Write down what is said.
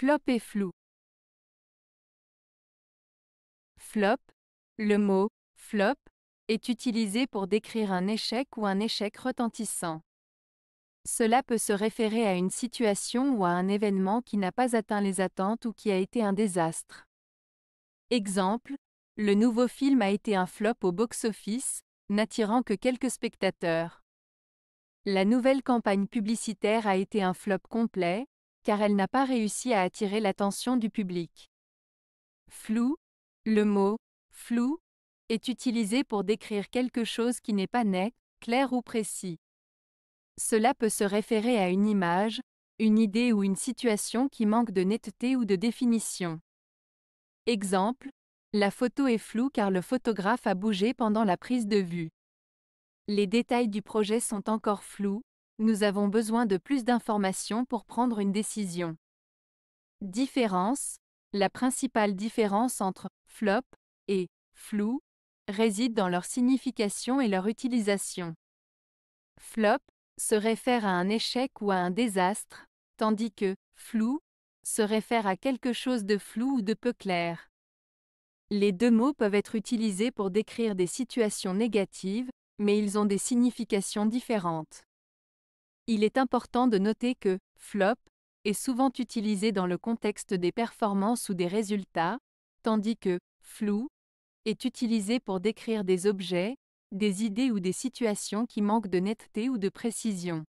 Flop est flou. Flop, le mot flop est utilisé pour décrire un échec ou un échec retentissant. Cela peut se référer à une situation ou à un événement qui n'a pas atteint les attentes ou qui a été un désastre. Exemple, le nouveau film a été un flop au box-office, n'attirant que quelques spectateurs. La nouvelle campagne publicitaire a été un flop complet, car elle n'a pas réussi à attirer l'attention du public. Flou, le mot flou est utilisé pour décrire quelque chose qui n'est pas net, clair ou précis. Cela peut se référer à une image, une idée ou une situation qui manque de netteté ou de définition. Exemple, la photo est floue car le photographe a bougé pendant la prise de vue. Les détails du projet sont encore flous, nous avons besoin de plus d'informations pour prendre une décision. Différence La principale différence entre flop et flou réside dans leur signification et leur utilisation. Flop se réfère à un échec ou à un désastre, tandis que flou se réfère à quelque chose de flou ou de peu clair. Les deux mots peuvent être utilisés pour décrire des situations négatives, mais ils ont des significations différentes. Il est important de noter que flop est souvent utilisé dans le contexte des performances ou des résultats, tandis que flou est utilisé pour décrire des objets, des idées ou des situations qui manquent de netteté ou de précision.